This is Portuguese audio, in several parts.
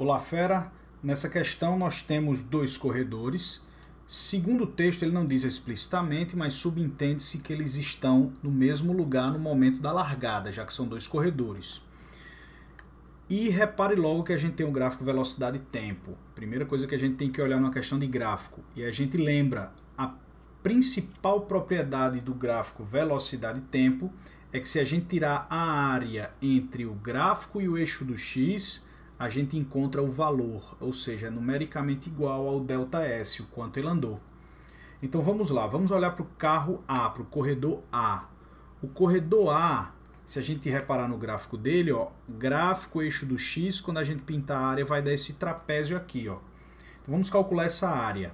Olá, fera. Nessa questão nós temos dois corredores. Segundo o texto, ele não diz explicitamente, mas subentende-se que eles estão no mesmo lugar no momento da largada, já que são dois corredores. E repare logo que a gente tem um gráfico velocidade e tempo. Primeira coisa que a gente tem que olhar numa questão de gráfico. E a gente lembra, a principal propriedade do gráfico velocidade e tempo é que se a gente tirar a área entre o gráfico e o eixo do x, a gente encontra o valor, ou seja, é numericamente igual ao ΔS, o quanto ele andou. Então vamos lá, vamos olhar para o carro A, para o corredor A. O corredor A, se a gente reparar no gráfico dele, ó, gráfico eixo do X, quando a gente pintar a área vai dar esse trapézio aqui. Ó. Então vamos calcular essa área.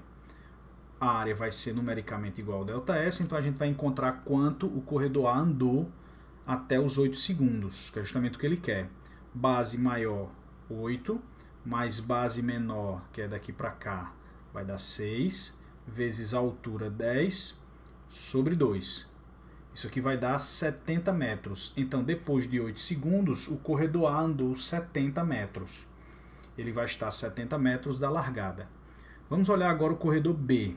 A área vai ser numericamente igual ao ΔS, então a gente vai encontrar quanto o corredor A andou até os 8 segundos, que é justamente o que ele quer. Base maior 8, mais base menor, que é daqui para cá, vai dar 6, vezes a altura 10, sobre 2. Isso aqui vai dar 70 metros. Então, depois de 8 segundos, o corredor A andou 70 metros. Ele vai estar a 70 metros da largada. Vamos olhar agora o corredor B.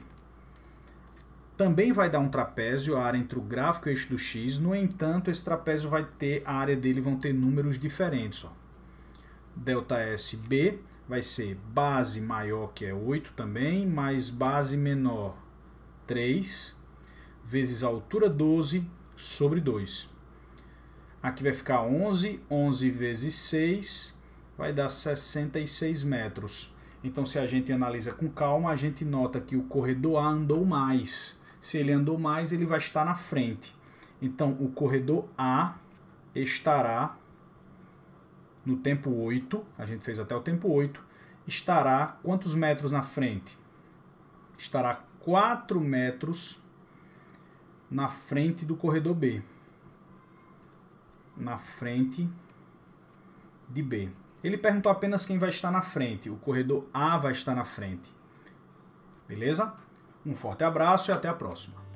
Também vai dar um trapézio, a área entre o gráfico e o eixo do X. No entanto, esse trapézio vai ter, a área dele vão ter números diferentes. Ó delta SB vai ser base maior, que é 8 também, mais base menor, 3, vezes altura, 12, sobre 2. Aqui vai ficar 11, 11 vezes 6 vai dar 66 metros. Então, se a gente analisa com calma, a gente nota que o corredor A andou mais. Se ele andou mais, ele vai estar na frente. Então, o corredor A estará no tempo 8, a gente fez até o tempo 8, estará quantos metros na frente? Estará 4 metros na frente do corredor B. Na frente de B. Ele perguntou apenas quem vai estar na frente. O corredor A vai estar na frente. Beleza? Um forte abraço e até a próxima.